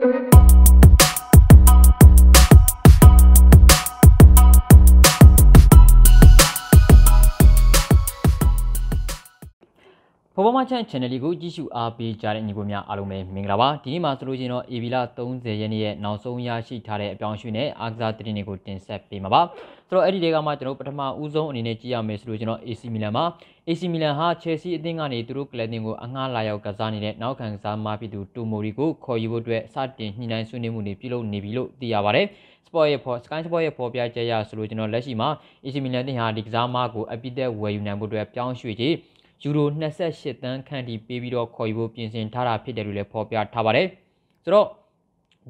¡Gracias! Chan Channel လေးကိုကြည့်ရှုအားပေးကြတဲ့ညီကိုများအားလုံးပဲမင်္ဂလာပါဒီနေ့မှာဆိုလို့ရှိရင်တော့ AB လ30ရက်နေ့ရဲ့နောက်ဆုံးရရှိထားတဲ့အပြောင်းအရွှေ့နဲ့အားကစားသတင်းတွေကိုတင်ဆက်ပေးမှာပါဆိုတော့အဲ့ဒီတွေကမှကျွန်တော်ပထမဦးဆုံးအနေနဲ့ကြည့်ရမယ်ဆိုလို့ကျွန်တော် AC Milan မှာ AC Milan ဟာ Chelsea အသင်းကနေသူတို့ကလပ်တင်ကိုအငှားလာရောက်ကစားနေတဲ့နောက်ခံကစားမဖြစ်သူတူမိုရီကိုခေါ်ယူဖို့အတွက်စတင်ညှိနှိုင်းဆွေးနွေးမှုတွေပြုလုပ်နေပြီလို့သိရပါတယ် Sport ရဲ့ for Sky Sport ရဲ့ပေါ်ပြချက်အရဆိုလို့ကျွန်တော်လက်ရှိမှာ AC Milan တင်ဟာဒီကစားမကိုအပိသက်ဝယ်ယူနိုင်ဖို့အတွက်ပြောင်းရွှေ့ခြင်းယူရို28သန်းခန့်ထိပေးပြီးတော့ခေါ်ယူဖို့ပြင်ဆင်ထားတာဖြစ်တယ်လို့လည်းဖော်ပြထားပါတယ်။ဆိုတော့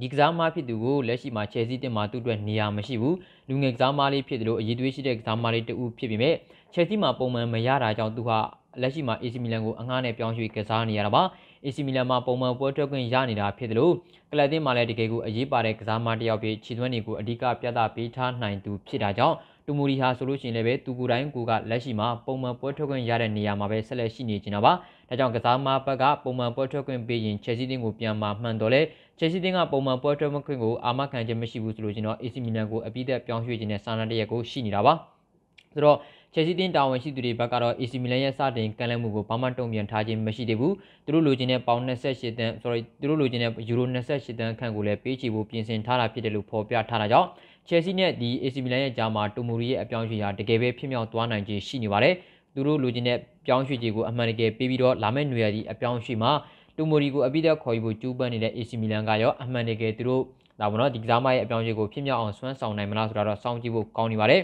ဒီကစားမဖြစ်သူကိုလက်ရှိမှာ Chelsea တင်မှာသူ့အတွက်နေရာမရှိဘူး။လူငယ်ကစားမလေးဖြစ်တယ်လို့အရေးသွေးရှိတဲ့ကစားမလေးတဦးဖြစ်ပေမဲ့ Chelsea မှာပုံမှန်မရတာကြောင့်သူဟာလက်ရှိမှာ AC Milan ကိုအငှားနဲ့ပြောင်းရွှေ့ကစားနေရတာပါ။ AC Milan မှာပုံမှန်ပွဲထွက်ခွင့်ရနေတာဖြစ်တယ်လို့ကလပ်တင်မှာလည်းတကယ်ကိုအရေးပါတဲ့ကစားမတစ်ယောက်ဖြစ်ခြေသွင်းတွေကိုအဓိကပြသပေးထားနိုင်သူဖြစ်တာကြောင့်တူမိုရီဟာဆိုလို့ရှိရင်လည်းပဲသူကိုယ်တိုင်ကိုကလက်ရှိမှာပုံမှန်ပွဲထွက်ခွင့်ရတဲ့နေရာမှာပဲဆက်လက်ရှိနေကြတာပါ။ဒါကြောင့်ကစားမဘက်ကပုံမှန်ပွဲထွက်ခွင့်ပေးရင်ချက်စီတင်းကိုပြန်မှာမှန်တော့လေချက်စီတင်းကပုံမှန်ပွဲထွက်ခွင့်ကိုအာမခံချက်မရှိဘူးဆိုလို့ရှိရင်တော့ AC Milan ကိုအပြည့်အသက်ပြောင်းရွှေ့ခြင်းနဲ့စာနာတရက်ကိုရှိနေတာပါ။ဆိုတော့ Chelsea တင်တာဝန်ရှိသူတွေဘက်ကတော့ AC Milan ရဲ့စတင်ကန့်လန့်မှုကိုဘာမှတုံ့ပြန်ထားခြင်းမရှိသေးဘူး။သူတို့လိုချင်တဲ့ပေါင်28တန်း sorry သူတို့လိုချင်တဲ့ယူရို28တန်းခန့်ကိုလည်းပေးချေဖို့ပြင်ဆင်ထားတာဖြစ်တယ်လို့ဖော်ပြထားတာကြောင့် Chelsea နဲ့ဒီ AC Milan ရဲ့ကြားမှာတိုမိုရီရဲ့အပြောင်းအရွှေ့ဟာတကယ်ပဲဖြစ်မြောက်သွားနိုင်ခြင်းရှိနေပါတယ်။သူတို့လိုချင်တဲ့ပြောင်းရွှေ့ခြေကိုအမှန်တကယ်ပေးပြီးတော့လာမယ့်နွေရာသီအပြောင်းရွှေ့မှာတိုမိုရီကိုအပြည့်အဝခေါ်ယူဖို့ကြိုးပမ်းနေတဲ့ AC Milan ကရောအမှန်တကယ်သူတို့ဒါပေါ်တော့ဒီကစားမရဲ့အပြောင်းအရွှေ့ကိုဖြစ်မြောက်အောင်ဆွမ်းဆောင်နိုင်မလားဆိုတာတော့စောင့်ကြည့်ဖို့ကောင်းနေပါတယ်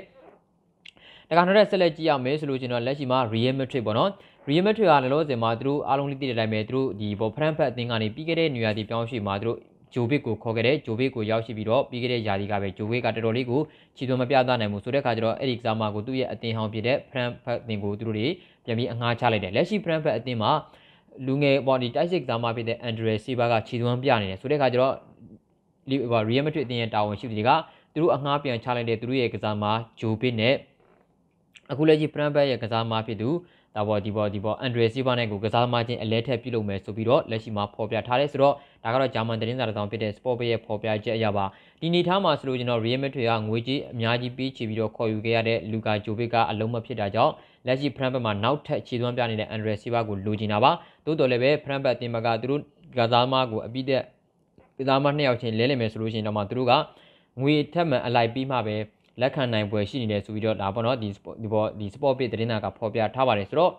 ။တခါတော့ဆက်လက်ကြည့်ရမယ်ဆိုလို့ကျွန်တော်လက်ရှိမှာ Real Madrid ပေါ့နော် Real Madrid ကလည်းလောဆယ်မှာသူတို့အားလုံးလေးသိတဲ့အတိုင်းပဲသူတို့ဒီဘောဖရန်ဖတ်အသင်းကနေပြီးခဲ့တဲ့နေရာဒီပြောင်းရွှေ့မှာသူတို့ဂျိုဘစ်ကိုခေါ်ခဲ့တဲ့ဂျိုဘစ်ကိုရောက်ရှိပြီးတော့ပြီးခဲ့တဲ့ရာသီကပဲဂျိုဘစ်ကတော်တော်လေးကိုချီသွင်းမပြသနိုင်ဘူးဆိုတဲ့အခါကျတော့အဲ့ဒီကစားမကိုသူ့ရဲ့အသင်းဟောင်းဖြစ်တဲ့ Frankfurt အသင်းကိုသူတို့တွေပြန်ပြီးအငှားချလိုက်တယ်လက်ရှိ Frankfurt အသင်းမှာလူငယ်ပေါ်ဒီတိုက်စစ်ကစားမဖြစ်တဲ့ Andre Silva ကချီသွင်းပြနေတယ်ဆိုတဲ့အခါကျတော့ Real Madrid အသင်းရဲ့တာဝန်ရှိသူတွေကသူတို့အငှားပြန်ချလိုက်တဲ့သူတို့ရဲ့ကစားမဂျိုဘစ်နဲ့အခုလက်ရှိ Frankfurt ရဲ့ကစားမဖြစ်သူဒါပေါ်ဒီပေါ်ဒီပေါ်အန်ဒရီစီဗာနဲ့ကိုကစားသမားချင်းအလဲထက်ပြုလုပ်မယ်ဆိုပြီးတော့လက်ရှိမှာဖော်ပြထားတယ်ဆိုတော့ဒါကတော့ဂျာမန်သတင်းစာတစ်စောင်ဖြစ်တဲ့ Sport Bay ရဲ့ဖော်ပြချက်အရပါဒီနေထားမှာဆိုလို့ကျွန်တော် Real Madrid ကငွေကြေးအများကြီးပေးချပြီးတော့ခေါ်ယူခဲ့ရတဲ့ Luka Jovic ကအလုံးမဖြစ်တာကြောင့်လက်ရှိ France ဘက်မှာနောက်ထပ်ခြေသွမ်းပြနေတဲ့အန်ဒရီစီဗာကိုလိုချင်တာပါတိုးတော်လည်းပဲ France ဘက်တင်ဘက်ကသူတို့ကစားသမားကိုအပြီးတဲ့ကစားသမားနှစ်ယောက်ချင်းလဲလိမ့်မယ်ဆိုလို့ရှိရင်တော့မှသူတို့ကငွေထက်မှန်အလိုက်ပြီးမှပဲလက်ခံနိုင်ပွဲရှိနေတယ်ဆိုပြီးတော့ဒါပေါ့နော်ဒီဒီပေါ်ဒီ sport page သတင်းစာကဖော်ပြထားပါတယ်ဆိုတော့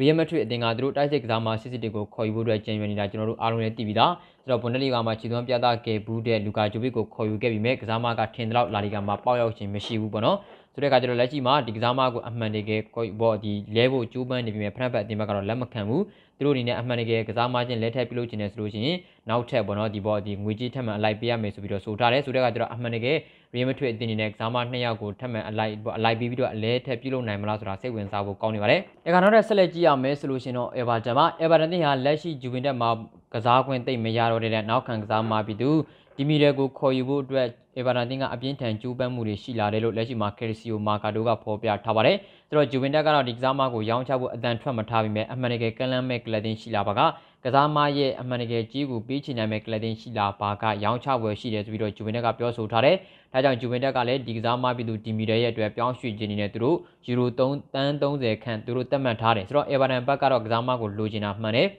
Real Madrid အသင်းကသူတို့တိုက်စစ်ကစားမှာ City ကိုခေါ်ယူဖို့အတွက်ကြံရွယ်နေတာကျွန်တော်တို့အားလုံးလည်းသိပြီးသားဆိုတော့ Bundesliga မှာခြေသွမ်းပြသခဲ့ဘူးတဲ့ Luka Jovic ကိုခေါ်ယူခဲ့ပြီးမြဲကစားမကထင်တဲ့လောက် La Liga မှာပေါက်ရောက်ခြင်းမရှိဘူးပေါ့နော်ဆိုတဲ့အခါကျတော့လက်ရှိမှာဒီကစားမကိုအမှန်တကယ်ဘောဒီလဲဖို့ကြိုးပမ်းနေပြီမဲ့ဖရက်ဘက်အတင်းဘက်ကတော့လက်မခံဘူးသူတို့အနေနဲ့အမှန်တကယ်ကစားမချင်းလက်ထက်ပြုလုပ်ခြင်းနဲ့ဆိုလို့ရှိရင်နောက်ထပ်ဘောနော်ဒီဘောဒီငွေကြီးထပ်မံအလိုက်ပေးရမယ်ဆိုပြီးတော့ဆိုထားတယ်ဆိုတဲ့အခါကျတော့အမှန်တကယ်ရီမထွေအတင်းနေတဲ့ကစားမနှစ်ယောက်ကိုထပ်မံအလိုက်အလိုက်ပြီးပြီးတော့အလဲထပ်ပြုလုပ်နိုင်မလားဆိုတာစိတ်ဝင်စားဖို့ကောင်းနေပါတယ်တခါတော့ဆက်လက်ကြည့်ရမယ်ဆိုလို့ရှိရင်တော့ Everton မှာ Everton တင်ဟာလက်ရှိဂျူဝင်တက်မှာကစားခွင့်တိတ်မရတော့တဲ့နောက်ခံကစားမပြီးသူဒီမီရယ်ကိုခေါ်ယူဖို့အတွက်အေဗာတန်တင်းကအပြင်းထန်ကျိုးပန်းမှုတွေရှိလာတယ်လို့လက်ရှိမှာကယ်လီစီယိုမာကာတိုကဖော်ပြထားပါတယ်။ဒါတော့ဂျူဗင်တက်ကတော့ဒီကစားမကိုရောင်းချဖို့အတန်ထွက်မထားပေမဲ့အမှန်တကယ်ကလန်မဲ့ကလတ်တင်ရှိလာပါကကစားမရဲ့အမှန်တကယ်ကြီးကိုပေးချင်နိုင်မဲ့ကလတ်တင်ရှိလာပါကရောင်းချပွဲရှိတယ်ဆိုပြီးတော့ဂျူဗင်တက်ကပြောဆိုထားတယ်။ဒါကြောင့်ဂျူဗင်တက်ကလည်းဒီကစားမပြည်သူဒီမီတဲ့ရဲ့အတွက်ပြောင်းရွှေ့ခြင်းနဲ့သူတို့ယူရို3တန်း30ခန့်သူတို့သတ်မှတ်ထားတယ်။ဆိုတော့အေဗာတန်ဘက်ကတော့ကစားမကိုလိုချင်တာမှန်တယ်။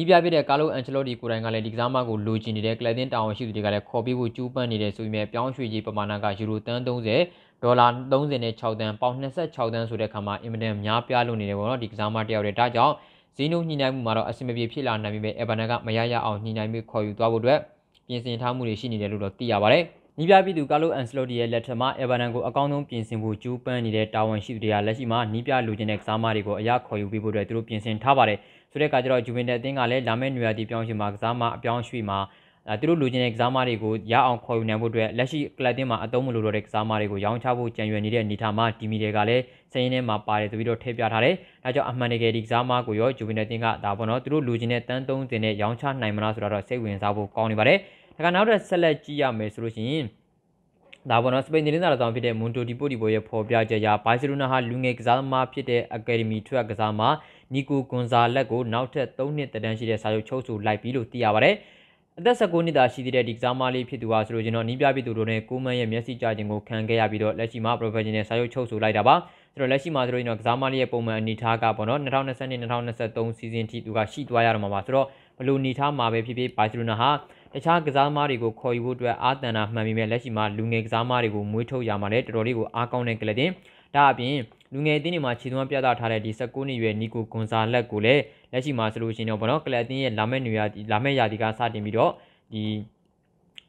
နီးပြပြတဲ့ကာလိုအန်ချလော့တီကိုယ်တိုင်ကလည်းဒီကစားမကိုလိုချင်နေတဲ့ကလပ်တင်တာဝန်ရှိသူတွေကလည်းခေါ်ပေးဖို့ကြိုးပမ်းနေတယ်ဆိုပေမဲ့ပြောင်းရွှေ့ရေးပမာဏကယူရိုတန်း30ဒေါ်လာ36တန်းပေါင်26တန်းဆိုတဲ့အခါမှာအင်မတန်များပြားလို့နေတယ်ပေါ့နော်ဒီကစားမတယောက်တည်းဒါကြောင့်ဇီနိုညှိနှိုင်းမှုမှာတော့အဆင်မပြေဖြစ်လာနိုင်ပေမဲ့အေဗာနာကမရရအောင်ညှိနှိုင်းပြီးခေါ်ယူသွားဖို့အတွက်ပြင်ဆင်ထားမှုတွေရှိနေတယ်လို့တော့သိရပါတယ်နီးပြပြည်သူကာလိုအန်စလိုတီရဲ့လက်ထက်မှာအေဗာနန်ကိုအကောင်းဆုံးပြင်ဆင်ဖို့ကြိုးပမ်းနေတဲ့တာဝန်ရှိသူတွေကလက်ရှိမှာနီးပြလူချင်းတဲ့ကစားမတွေကိုအရခေါ်ယူပေးဖို့အတွက်သူတို့ပြင်ဆင်ထားပါတယ်။ဆိုတဲ့အခါကျတော့ဂျူဗင်နယ်အသင်းကလည်းလာမယ့်နေရာတီပြောင်းရှင်မှာကစားမအပြောင်းရွှေ့မှာသူတို့လူချင်းတဲ့ကစားမတွေကိုရအောင်ခေါ်ယူနိုင်ဖို့အတွက်လက်ရှိကလပ်တင်းမှာအသုံးမလိုတော့တဲ့ကစားမတွေကိုရောင်းချဖို့ကြံရွယ်နေတဲ့အနေအထားမှာဒီမီတွေကလည်းစရင်ထဲမှာပါတယ်ဆိုပြီးတော့ထည့်ပြထားတယ်။ဒါကြောင့်အမှန်တကယ်ဒီကစားမကိုရောဂျူဗင်နယ်တင်းကဒါပေါ့နော်သူတို့လူချင်းတဲ့တန်း30နဲ့ရောင်းချနိုင်မလားဆိုတာတော့စိတ်ဝင်စားဖို့ကောင်းနေပါတယ်။ဒါကနောက်တစ်ဆက်လက်ကြည့်ရမယ်ဆိုလို့ရှိရင်ဒါပေါ်တော့စပိန်သတင်းစာတော်ဖြစ်တဲ့မွန်တိုဒီပိုဒီပိုရဲ့ဖော်ပြချက်အရဘာစီလိုနာဟာလူငယ်ကစားသမားဖြစ်တဲ့အကယ်ဒမီထွက်ကစားသမားနီကိုဂွန်ဇာလက်ကိုနောက်ထပ်3နှစ်တန်းရှိတဲ့စာချုပ်ချုပ်ဆိုလိုက်ပြီးလို့သိရပါတယ်။အသက်19နှစ်သာရှိသေးတဲ့ဒီကစားမလေးဖြစ်သူဟာဆိုလို့ကျွန်တော်နီးပြပြသူတို့နဲ့ကိုမန်ရဲ့မျက်စိကြခြင်းကိုခံခဲ့ရပြီးတော့လက်ရှိမှာ professional စာချုပ်ချုပ်ဆိုလိုက်တာပါ။ဆိုတော့လက်ရှိမှာဆိုလို့ကျွန်တော်ကစားမလေးရဲ့ပုံမှန်အနေထားကပေါ့နော်2022-2023 season ထိသူကရှိသွားရတော့မှာပါဆိုတော့ဘလို့အနေထားမှာပဲဖြစ်ဖြစ်ဘာစီလိုနာဟာတခြားကစားသမားတွေကိုခေါ်ယူဖို့အတွက်အာသန်နာမှန်ပေမဲ့လက်ရှိမှာလူငယ်ကစားသမားတွေကိုမွေးထုတ်ရမှာလည်းတော်တော်လေးကိုအားကောင်းတဲ့ကလတင်ဒါအပြင်လူငယ်အသင်းတွေမှာခြေသွမ်းပြသထားတဲ့ဒီ19နှစ်ရွယ်နီကိုဂွန်ဇာလက်ကိုလည်းလက်ရှိမှာဆိုလို့ရှိရင်တော့ဗောနော်ကလပ်အသင်းရဲ့လာမယ့်နေရာလာမယ့်ရာသီကစတင်ပြီးတော့ဒီ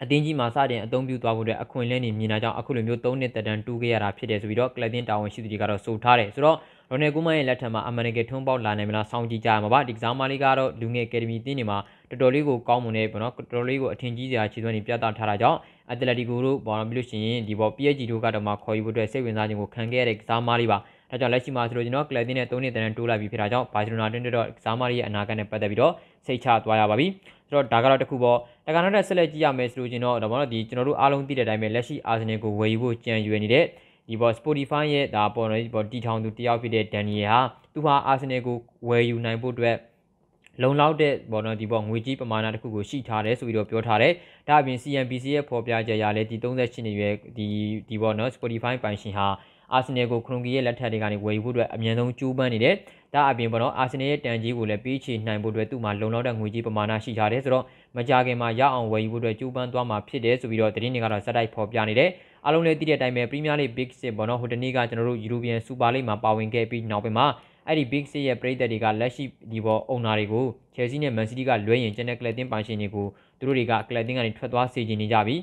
အသင်းကြီးမှာစတင်အသုံးပြုသွားဖို့အတွက်အခွင့်အလမ်းတွေမြင်လာကြောင်းအခုလိုမျိုး၃နှစ်တဒန်တူးခဲ့ရတာဖြစ်တယ်ဆိုပြီးတော့ကလပ်အသင်းတာဝန်ရှိသူတွေကတော့ဆိုထားတယ်ဆိုတော့ရိုနယ်ကူမန်ရဲ့လက်ထက်မှာအမရိကန်ထွန်းပေါက်လာနိုင်မလားစောင့်ကြည့်ကြရမှာပါဒီကစားမလေးကတော့လူငယ်အကယ်ဒမီတင်းတွေမှာတော်တော်လေးကိုကောင်းမွန်တဲ့ဗောနော်တော်တော်လေးကိုအထင်ကြီးစရာခြေစွမ်းတွေပြသထားတာကြောင့်အက်တလက်တီကိုတို့ဘာလို့လို့ရှိရင်ဒီဘော PSG တို့ကတော့မှခေါ်ယူဖို့အတွက်စိတ်ဝင်စားခြင်းကိုခံခဲ့ရတဲ့ကစားမားလေးပါဒါကြောင့်လက်ရှိမှာဆိုလို့ကျွန်တော်ကလပ်တင်နဲ့၃နှစ်တန်းတိုးလိုက်ပြီဖြစ်တာကြောင့်ဘာစီလိုနာတင်တော့ကစားမားရဲ့အနာဂတ်နဲ့ပတ်သက်ပြီးတော့စိတ်ချသွားရပါပြီ။ဆိုတော့ဒါကတော့တခုပေါ့။တက္ကသိုလ်နဲ့ဆက်လက်ကြည့်ရမယ်ဆိုလို့ကျွန်တော်ဒါမှမဟုတ်ဒီကျွန်တော်တို့အားလုံးသိတဲ့အတိုင်းပဲလက်ရှိအာဆင်နယ်ကိုဝယ်ယူဖို့ကြံရွယ်နေတဲ့ဒီပေါ် Spotify ရဲ့ဒါပေါ်တော့ဒီပေါ်တီထောင်သူတယောက်ဖြစ်တဲ့ Daniel ဟာသူဟာအာဆင်နယ်ကိုဝယ်ယူနိုင်ဖို့အတွက်လုံလောက်တဲ့ဘောနော်ဒီပေါ်ငွေကြီးပမာဏတစ်ခုကိုရှိထားတယ်ဆိုပြီးတော့ပြောထားတယ်။ဒါအပြင် CNBC ရဲ့ဖော်ပြချက်အရလည်းဒီ38နှစ်ရွယ်ဒီဒီပေါ်နော် Spotify ပိုင်ရှင်ဟာအာဆင်နယ်ကိုခရွန်ကီရဲ့လက်ထက်တွေကနေဝယ်ယူဖို့အတွက်အမြန်ဆုံးကြိုးပမ်းနေတယ်။ဒါအပြင်ပေါ့နော်အာဆင်နယ်ရဲ့တန်ကြီးကိုလည်းပေးချေနိုင်ဖို့အတွက်သူ့မှာလုံလောက်တဲ့ငွေကြေးပမာဏရှိထားတယ်ဆိုတော့မကြခင်မှာရအောင်ဝယ်ယူဖို့အတွက်ကြိုးပမ်းသွားမှာဖြစ်တယ်ဆိုပြီးတော့သတင်းတွေကတော့စက်တိုက်ဖော်ပြနေတယ်။အားလုံးလည်းသိတဲ့အတိုင်းပဲ Premier League Big Six ပေါ့နော်ဟိုတနေ့ကကျွန်တော်တို့ European Super League မှာပါဝင်ခဲ့ပြီးနောက်ပိုင်းမှာအဲ့ဒီ big 6ရဲ့ပရိသတ်တွေကလက်ရှိဒီပေါ်အုံနာတွေကို Chelsea နဲ့ Man City ကလွှဲရင်ကျန်တဲ့ကလပ်တင်းပိုင်ရှင်တွေကိုသူတို့တွေကကလပ်တင်းကနေထွက်သွားစေချင်နေကြပြီ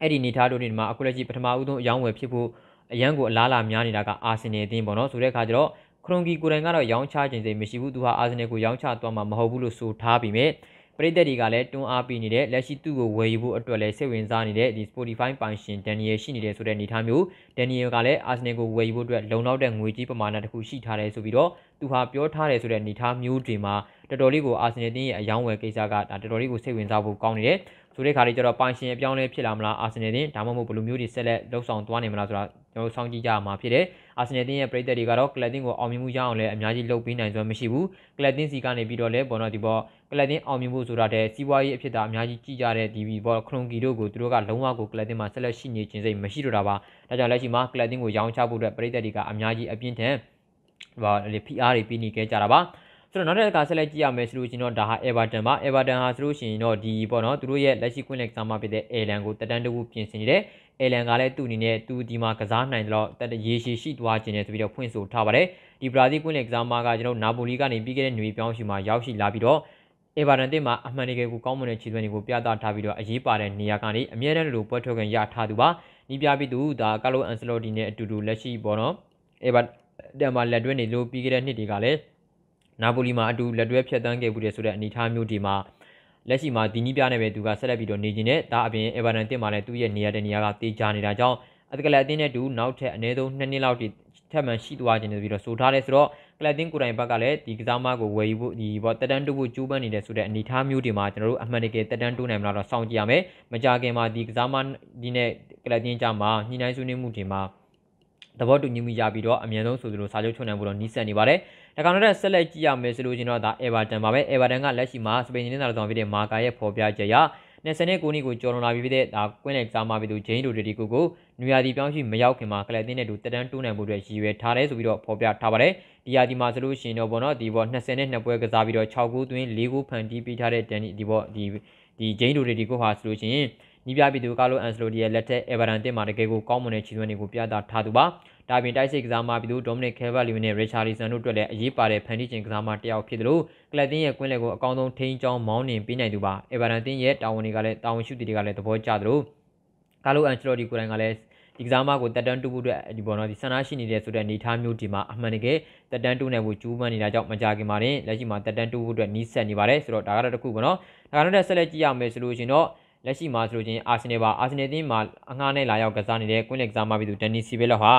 အဲ့ဒီနေသားတို့တွေမှာအခုလက်ရှိပထမဦးဆုံးအယောင်းဝယ်ဖြစ်ဖို့အရန်ကိုအလားအလာများနေတာကအာဆင်နယ်အသင်းပေါ့နော်ဆိုတဲ့အခါကျတော့ခရွန်ဂီကိုယ်တိုင်ကတော့ရောင်းချခြင်းစိတ်မရှိဘူးသူဟာအာဆင်နယ်ကိုရောင်းချသွားမှာမဟုတ်ဘူးလို့ဆိုထားပြီးမြဲပရိသတ်တွေကလည်းတွန်းအားပေးနေတဲ့လက်ရှိသူ့ကိုဝယ်ယူဖို့အတွက်လည်းစိတ်ဝင်စားနေတဲ့ဒီ Spotify ပိုင်ရှင် Daniel ရှိနေတဲ့ဆိုတဲ့အနေအထားမျိုး Daniel ကလည်း Arsenal ကိုဝယ်ယူဖို့အတွက်လုံလောက်တဲ့ငွေကြီးပမာဏတစ်ခုရှိထားတယ်ဆိုပြီးတော့သူဟာပြောထားတယ်ဆိုတဲ့အနေအထားမျိုးတွေမှာတော်တော်လေးကို Arsenal တင်းရဲ့အယောင်းဝယ်ကိစ္စကဒါတော်တော်လေးကိုစိတ်ဝင်စားဖို့ကောင်းနေတယ်ဆိုတဲ့ခါလေးကျတော့ပိုင်ရှင်အပြောင်းလဲဖြစ်လာမလား Arsenal တင်းဒါမှမဟုတ်ဘယ်လိုမျိုးတွေဆက်လက်လှုပ်ဆောင်သွားနေမလားဆိုတာကျွန်တော်တို့စောင့်ကြည့်ကြရမှာဖြစ်တယ်။အာဆင်နယ်တင်းရဲ့ပရိသတ်တွေကတော့ကလပ်တင်းကိုအောင်မြင်မှုရအောင်လည်းအများကြီးလှုပ်ပေးနိုင်စွမ်းမရှိဘူးကလပ်တင်းစီကနေပြီးတော့လည်းဘောနော်ဒီပေါ်ကလပ်တင်းအောင်မြင်မှုဆိုတာတဲ့စီးပွားရေးအဖြစ်သာအများကြီးကြည့်ကြတဲ့ဒီပေါ်ခရွန်ကီတို့ကိုသူတို့ကလုံးဝကိုကလပ်တင်းမှာဆက်လက်ရှိနေခြင်းစိတ်မရှိတော့တာပါဒါကြောင့်လက်ရှိမှာကလပ်တင်းကိုရောင်းချဖို့အတွက်ပရိသတ်တွေကအများကြီးအပြင်းထန်ဘာလေ PR တွေပြီးနေခဲ့ကြတာပါဆိုတော့နောက်တစ်ခါဆက်လက်ကြည့်ရမယ်ဆိုလို့ရှင်တော့ဒါဟာ Everton ပါ Everton ဟာဆိုလို့ရှင်တော့ဒီပေါ့နော်သူတို့ရဲ့လက်ရှိကွင်းလက်ကစားမဖြစ်တဲ့ Alan ကိုတက်တန်းတဝူပြင်ဆင်နေတယ်အဲလန်ကလည်းသူ့အနေနဲ့သူဒီမှာကစားနိုင်တယ်လို့တက်ရေရှည်ရှိသွားခြင်းနဲ့ဆိုပြီးတော့ဖွင့်ဆိုထားပါတယ်ဒီဘရာဇီးကွင်းလက်ကစားမကကျွန်တော်နာပိုလီကနေပြီးခဲ့တဲ့ຫນွေပြောင်းရှူမှာရောက်ရှိလာပြီးတော့အေဗာတန်တင်မှာအမှန်တကယ်ကိုကောင်းမွန်တဲ့ခြေသွင်းတွေကိုပြသထားပြီးတော့အရေးပါတဲ့နေရာကနေအမြဲတမ်းလိုပွဲထွက်ခွင့်ရထားသူပါနီးပြပြီးသူဒါကာလိုအန်ဆလိုဒီနဲ့အတူတူလက်ရှိပေါ့နော်အေဗာတန်မှာလက်တွဲနေလို့ပြီးခဲ့တဲ့နှစ်တွေကလည်းနာပိုလီမှာအတူလက်တွဲဖြတ်တန်းခဲ့မှုတဲ့ဆိုတဲ့အနေအထားမျိုးဒီမှာလက်ရှိမှာဒီနီးပြနဲ့ပဲသူကဆက်လက်ပြီးတော့နေခြင်းနဲ့ဒါအပြင်အေဗာတန်တင်မှာလည်းသူ့ရဲ့နေရာတဲ့နေရာကတေးချနေတာကြောင့်အတကလက်အသင်းနဲ့တူနောက်ထပ်အနည်းဆုံး2နှစ်လောက်ထိထပ်မံရှိသွားခြင်းတွေပြီးတော့ဆိုထားတယ်ဆိုတော့ကလပ်တင်းကိုယ်တိုင်ဘက်ကလည်းဒီကစားမကိုဝယ်ယူဖို့ဒီဘောတက်တန်းတိုးဖို့ကြိုးပမ်းနေတယ်ဆိုတဲ့အနေအထားမျိုးတွေမှာကျွန်တော်တို့အမှန်တကယ်တက်တန်းတိုးနိုင်မလားတော့စောင့်ကြည့်ရမယ်။မကြခင်မှာဒီကစားမဒီနဲ့ကလပ်တင်းကြမှာညှိနှိုင်းဆွေးနွေးမှုတွေမှာသဘောတူညီမှုရပြီးတော့အမြန်ဆုံးဆိုသလိုစာချုပ်ချုပ်နိုင်ဖို့တော့နှိစက်နေပါတယ်။။ဒါကောင်တော့ဆက်လက်ကြည့်ရမယ်ဆိုလို့ကျွန်တော်ဒါ Everton ပါပဲ။ Everton ကလက်ရှိမှာစပိန်နင်းသားတော်ဖြစ်တဲ့မာကာရဲ့ဖော်ပြချက်အရ29နှစ်ကိုကျော်လွန်လာပြီဖြစ်တဲ့ဒါကွင်းနယ်ကြားမှာပြည်သူဂျိန်းတို့ဒီကိုကိုနွေရာသီပြောင်းရှိမရောက်ခင်မှာကလပ်အသင်းနဲ့တူတက်တန်းတိုးနိုင်မှုတွေရည်ရွယ်ထားတယ်ဆိုပြီးတော့ဖော်ပြထားပါတယ်။ဒီရာသီမှာဆိုလို့ရှိရင်တော့ဗောနော်ဒီဘော22ပွဲကစားပြီးတော့6ဂိုးသွင်း4ဂိုးဖန်တီးပေးထားတဲ့ဒန်ဒီဒီဘောဒီဒီဂျိန်းတို့ဒီကိုဟာဆိုလို့ရှိရင်နီးပြပြည်သူကာလိုအန်ဆလိုဒီရဲ့လက်ထက်အေဗာရန်တင်မှာတကယ်ကိုကောင်းမွန်တဲ့ခြေစွမ်းတွေကိုပြသထားသူပါ။ဒါပြင်တိုက်စစ်ကစားမပြည်သူဒိုမနစ်ခဲဗာလီနဲ့ရီချာလီဆန်တို့အတွက်လည်းအရေးပါတဲ့ဖန်တီးခြင်းကစားမတစ်ယောက်ဖြစ်သလိုကလပ်တင်းရဲ့ကွင်းလယ်ကိုအကောင်းဆုံးထိန်းကျောင်းမောင်းနှင်ပေးနိုင်သူပါ။အေဗာရန်တင်ရဲ့တာဝန်တွေကလည်းတာဝန်ရှိသူတွေကလည်းသဘောကျသလိုကာလိုအန်ဆလိုဒီကိုယ်တိုင်ကလည်းဒီကစားမကိုတက်တန်းတူဖို့အတွက်ဒီပေါ်တော့ဒီဆန္ဒရှိနေတယ်ဆိုတဲ့အနေထားမျိုးဒီမှာအမှန်တကယ်တက်တန်းတူနိုင်ဖို့ကြိုးပမ်းနေတာကြောင့်မကြခင်မှာတင်လက်ရှိမှာတက်တန်းတူဖို့အတွက်နီးစပ်နေပါတယ်ဆိုတော့ဒါကတော့တခုပေါ့နော်ဒါကတော့ဆက်လက်ကြည့်ရမယ်ဆိုလို့ရှင်တော့လက်ရှိမှာဆိုလို့ချင်းအာဆင်နယ်ပါအာဆင်နယ်အသင်းမှာအငှားနဲ့လာရောက်ကစားနေတဲ့ကွင်းလက်ကစားမပြီးသူဒန်နီစီဘဲလော့ဟာ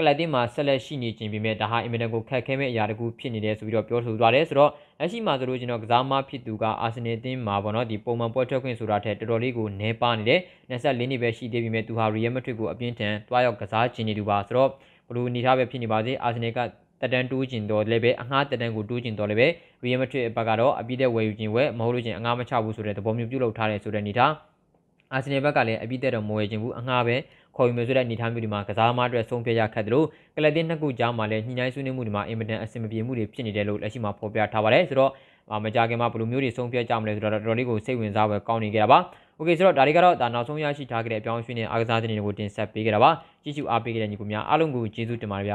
ကလပ်တင်မှာဆက်လက်ရှိနေခြင်းပြီးမြဲဒါဟာအင်မတန်ကိုခက်ခဲမဲ့အရာတစ်ခုဖြစ်နေတယ်ဆိုပြီးတော့ပြောဆိုသွားတယ်ဆိုတော့လက်ရှိမှာဆိုလို့ကျွန်တော်ကစားမဖြစ်သူကအာဆင်နယ်အသင်းမှာပေါ့နော်ဒီပုံမှန်ပွဲထွက်ခွင့်ဆိုတာထက်တော်တော်လေးကိုနည်းပါနေတယ်24နှစ်ပဲရှိသေးပြီးမြဲသူဟာရီယယ်မက်ဒရစ်ကိုအပြင်းထန်တွားရောက်ကစားခြင်းနေသူပါဆိုတော့ဘလို့အနေထားပဲဖြစ်နေပါစေအာဆင်နယ်ကတက်တန်းတိုးကျင်တော့လည်းပဲအငှားတက်တန်းကိုတိုးကျင်တော့လည်းပဲ Real Madrid ဘက်ကတော့အပြည့်တဲ့ဝယ်ယူခြင်းဝယ်မဟုတ်လို့ချင်းအငှားမချဘူးဆိုတဲ့သဘောမျိုးပြုလုပ်ထားတယ်ဆိုတဲ့အနေထားအာဆင်နယ်ဘက်ကလည်းအပြည့်တဲ့တော့မဝယ်ခြင်းဘူးအငှားပဲခေါ်ယူမယ်ဆိုတဲ့အနေထားမျိုးဒီမှာကစားသမားတွေဆုံးဖြတ်ရခက်တယ်လို့ကလပ်တင်နှစ်ခုကြားမှာလည်းညှိနှိုင်းဆွေးနွေးမှုတွေမှာအင်မတန်အဆင်မပြေမှုတွေဖြစ်နေတယ်လို့လက်ရှိမှာဖော်ပြထားပါတယ်ဆိုတော့မကြခင်မှာဘယ်လိုမျိုးတွေဆုံးဖြတ်ကြမလဲဆိုတော့တော်တော်လေးကိုစိတ်ဝင်စားပွဲကောင်းနေကြတာပါโอเคဆိုတော့ဒါတွေကတော့ဒါနောက်ဆုံးရရှိထားခဲ့တဲ့အပြောင်းအရွှေ့နဲ့အားကစားသတင်းတွေကိုတင်ဆက်ပေးခဲ့တာပါကြည့်ရှုအားပေးခဲ့တဲ့ညီကိုများအားလုံးကိုကျေးဇူးတင်ပါတယ်ဗျ